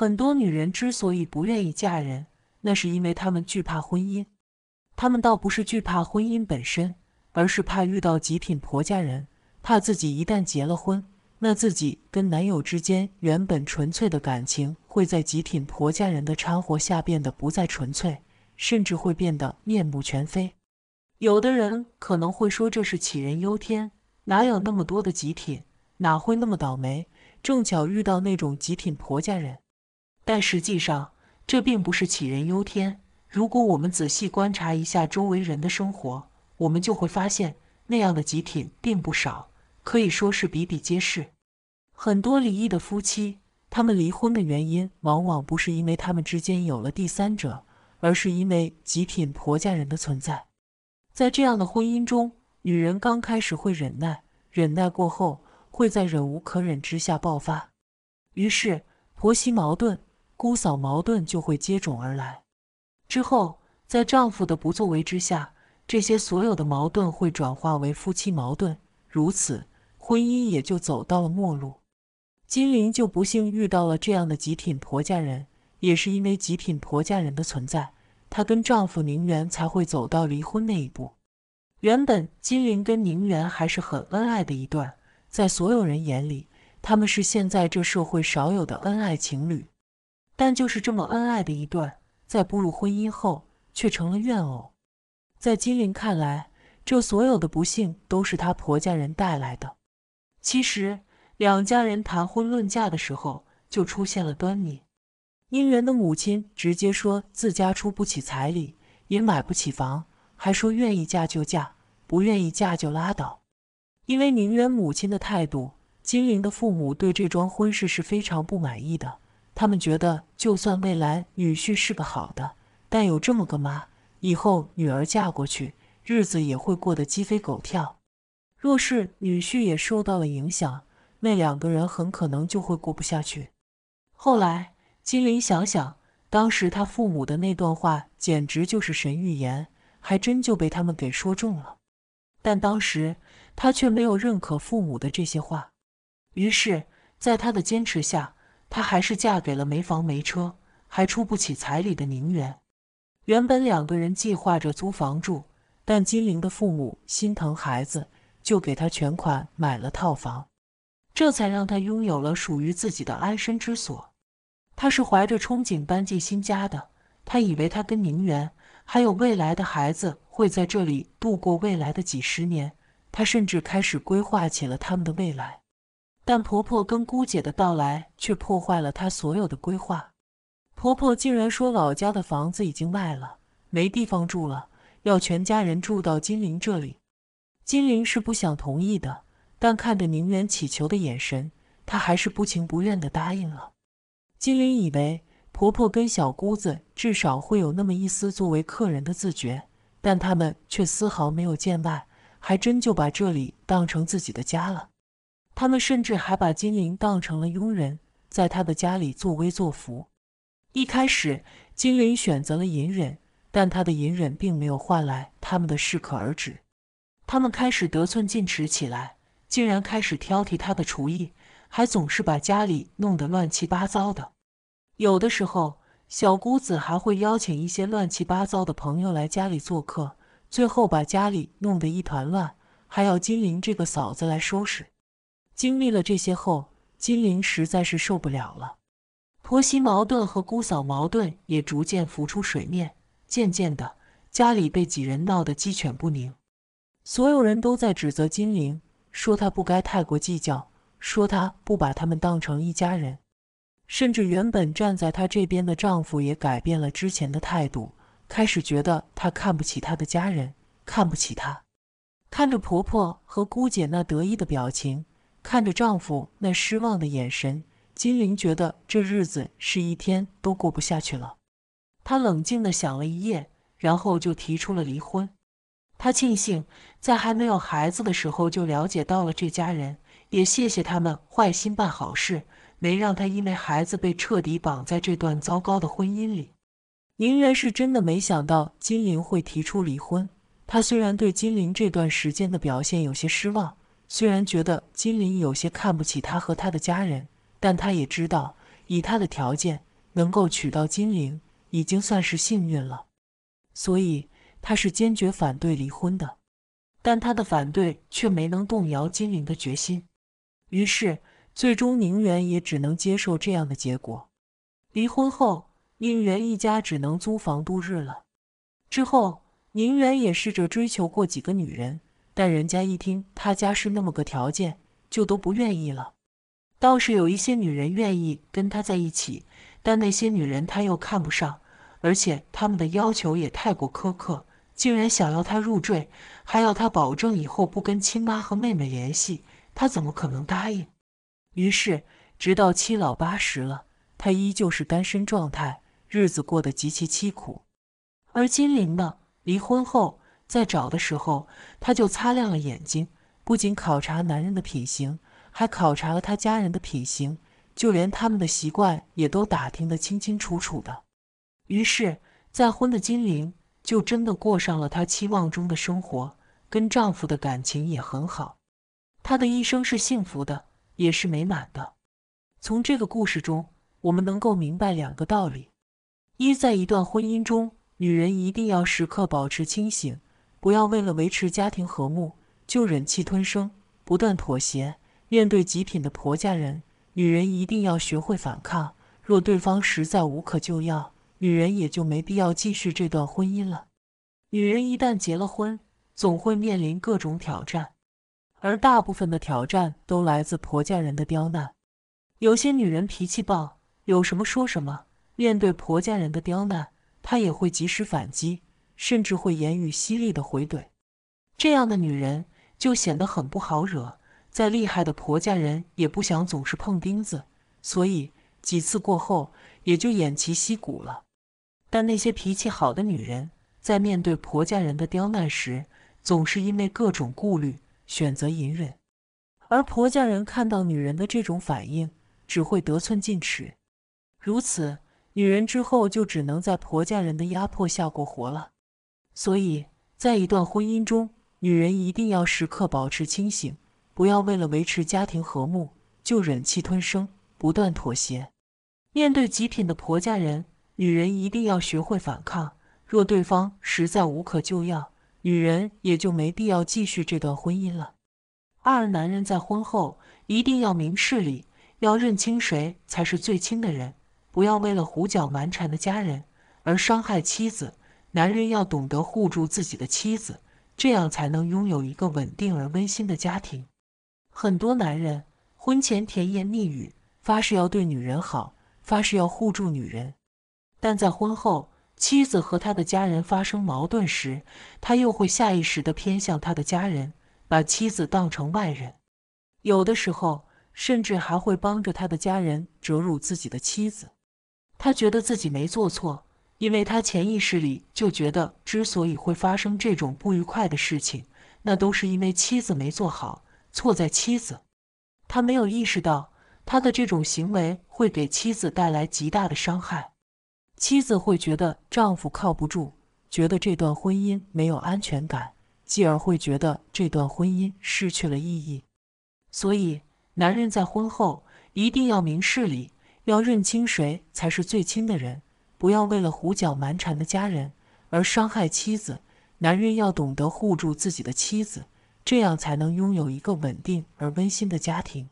很多女人之所以不愿意嫁人，那是因为她们惧怕婚姻。她们倒不是惧怕婚姻本身，而是怕遇到极品婆家人，怕自己一旦结了婚，那自己跟男友之间原本纯粹的感情会在极品婆家人的掺和下变得不再纯粹，甚至会变得面目全非。有的人可能会说这是杞人忧天，哪有那么多的极品，哪会那么倒霉，正巧遇到那种极品婆家人。但实际上，这并不是杞人忧天。如果我们仔细观察一下周围人的生活，我们就会发现，那样的极品并不少，可以说是比比皆是。很多离异的夫妻，他们离婚的原因往往不是因为他们之间有了第三者，而是因为极品婆家人的存在。在这样的婚姻中，女人刚开始会忍耐，忍耐过后会在忍无可忍之下爆发，于是婆媳矛盾。姑嫂矛盾就会接踵而来，之后在丈夫的不作为之下，这些所有的矛盾会转化为夫妻矛盾，如此婚姻也就走到了末路。金玲就不幸遇到了这样的极品婆家人，也是因为极品婆家人的存在，她跟丈夫宁媛才会走到离婚那一步。原本金玲跟宁媛还是很恩爱的一段，在所有人眼里，他们是现在这社会少有的恩爱情侣。但就是这么恩爱的一段，在步入婚姻后，却成了怨偶。在金玲看来，这所有的不幸都是她婆家人带来的。其实，两家人谈婚论嫁的时候就出现了端倪。宁媛的母亲直接说自家出不起彩礼，也买不起房，还说愿意嫁就嫁，不愿意嫁就拉倒。因为宁远母亲的态度，金玲的父母对这桩婚事是非常不满意的。他们觉得，就算未来女婿是个好的，但有这么个妈，以后女儿嫁过去，日子也会过得鸡飞狗跳。若是女婿也受到了影响，那两个人很可能就会过不下去。后来，金玲想想，当时他父母的那段话简直就是神预言，还真就被他们给说中了。但当时他却没有认可父母的这些话，于是，在他的坚持下。她还是嫁给了没房没车，还出不起彩礼的宁远。原本两个人计划着租房住，但金玲的父母心疼孩子，就给她全款买了套房，这才让她拥有了属于自己的安身之所。她是怀着憧憬搬进新家的，她以为她跟宁远还有未来的孩子会在这里度过未来的几十年。她甚至开始规划起了他们的未来。但婆婆跟姑姐的到来却破坏了她所有的规划。婆婆竟然说老家的房子已经卖了，没地方住了，要全家人住到金陵这里。金陵是不想同意的，但看着宁远乞求的眼神，她还是不情不愿地答应了。金陵以为婆婆跟小姑子至少会有那么一丝作为客人的自觉，但他们却丝毫没有见外，还真就把这里当成自己的家了。他们甚至还把金玲当成了佣人，在他的家里作威作福。一开始，金玲选择了隐忍，但他的隐忍并没有换来他们的适可而止。他们开始得寸进尺起来，竟然开始挑剔他的厨艺，还总是把家里弄得乱七八糟的。有的时候，小姑子还会邀请一些乱七八糟的朋友来家里做客，最后把家里弄得一团乱，还要金玲这个嫂子来收拾。经历了这些后，金玲实在是受不了了。婆媳矛盾和姑嫂矛盾也逐渐浮出水面，渐渐的，家里被几人闹得鸡犬不宁。所有人都在指责金玲，说她不该太过计较，说她不把他们当成一家人。甚至原本站在她这边的丈夫也改变了之前的态度，开始觉得她看不起她的家人，看不起她。看着婆婆和姑姐那得意的表情。看着丈夫那失望的眼神，金玲觉得这日子是一天都过不下去了。她冷静地想了一夜，然后就提出了离婚。她庆幸在还没有孩子的时候就了解到了这家人，也谢谢他们坏心办好事，没让她因为孩子被彻底绑在这段糟糕的婚姻里。宁媛是真的没想到金玲会提出离婚，她虽然对金玲这段时间的表现有些失望。虽然觉得金玲有些看不起他和他的家人，但他也知道以他的条件能够娶到金玲已经算是幸运了，所以他是坚决反对离婚的。但他的反对却没能动摇金玲的决心，于是最终宁远也只能接受这样的结果。离婚后，宁远一家只能租房度日了。之后，宁远也试着追求过几个女人。但人家一听他家是那么个条件，就都不愿意了。倒是有一些女人愿意跟他在一起，但那些女人他又看不上，而且他们的要求也太过苛刻，竟然想要他入赘，还要他保证以后不跟亲妈和妹妹联系，他怎么可能答应？于是，直到七老八十了，他依旧是单身状态，日子过得极其凄苦。而金玲呢，离婚后。在找的时候，她就擦亮了眼睛，不仅考察男人的品行，还考察了他家人的品行，就连他们的习惯也都打听得清清楚楚的。于是，再婚的金玲就真的过上了她期望中的生活，跟丈夫的感情也很好。她的一生是幸福的，也是美满的。从这个故事中，我们能够明白两个道理：一，在一段婚姻中，女人一定要时刻保持清醒。不要为了维持家庭和睦就忍气吞声、不断妥协。面对极品的婆家人，女人一定要学会反抗。若对方实在无可救药，女人也就没必要继续这段婚姻了。女人一旦结了婚，总会面临各种挑战，而大部分的挑战都来自婆家人的刁难。有些女人脾气暴，有什么说什么。面对婆家人的刁难，她也会及时反击。甚至会言语犀利的回怼，这样的女人就显得很不好惹。再厉害的婆家人也不想总是碰钉子，所以几次过后也就偃旗息鼓了。但那些脾气好的女人，在面对婆家人的刁难时，总是因为各种顾虑选择隐忍，而婆家人看到女人的这种反应，只会得寸进尺。如此，女人之后就只能在婆家人的压迫下过活了。所以在一段婚姻中，女人一定要时刻保持清醒，不要为了维持家庭和睦就忍气吞声、不断妥协。面对极品的婆家人，女人一定要学会反抗。若对方实在无可救药，女人也就没必要继续这段婚姻了。二，男人在婚后一定要明事理，要认清谁才是最亲的人，不要为了胡搅蛮缠的家人而伤害妻子。男人要懂得护住自己的妻子，这样才能拥有一个稳定而温馨的家庭。很多男人婚前甜言蜜语，发誓要对女人好，发誓要护住女人，但在婚后，妻子和他的家人发生矛盾时，他又会下意识地偏向他的家人，把妻子当成外人，有的时候甚至还会帮着他的家人折辱自己的妻子，他觉得自己没做错。因为他潜意识里就觉得，之所以会发生这种不愉快的事情，那都是因为妻子没做好，错在妻子。他没有意识到，他的这种行为会给妻子带来极大的伤害，妻子会觉得丈夫靠不住，觉得这段婚姻没有安全感，继而会觉得这段婚姻失去了意义。所以，男人在婚后一定要明事理，要认清谁才是最亲的人。不要为了胡搅蛮缠的家人而伤害妻子，男人要懂得护住自己的妻子，这样才能拥有一个稳定而温馨的家庭。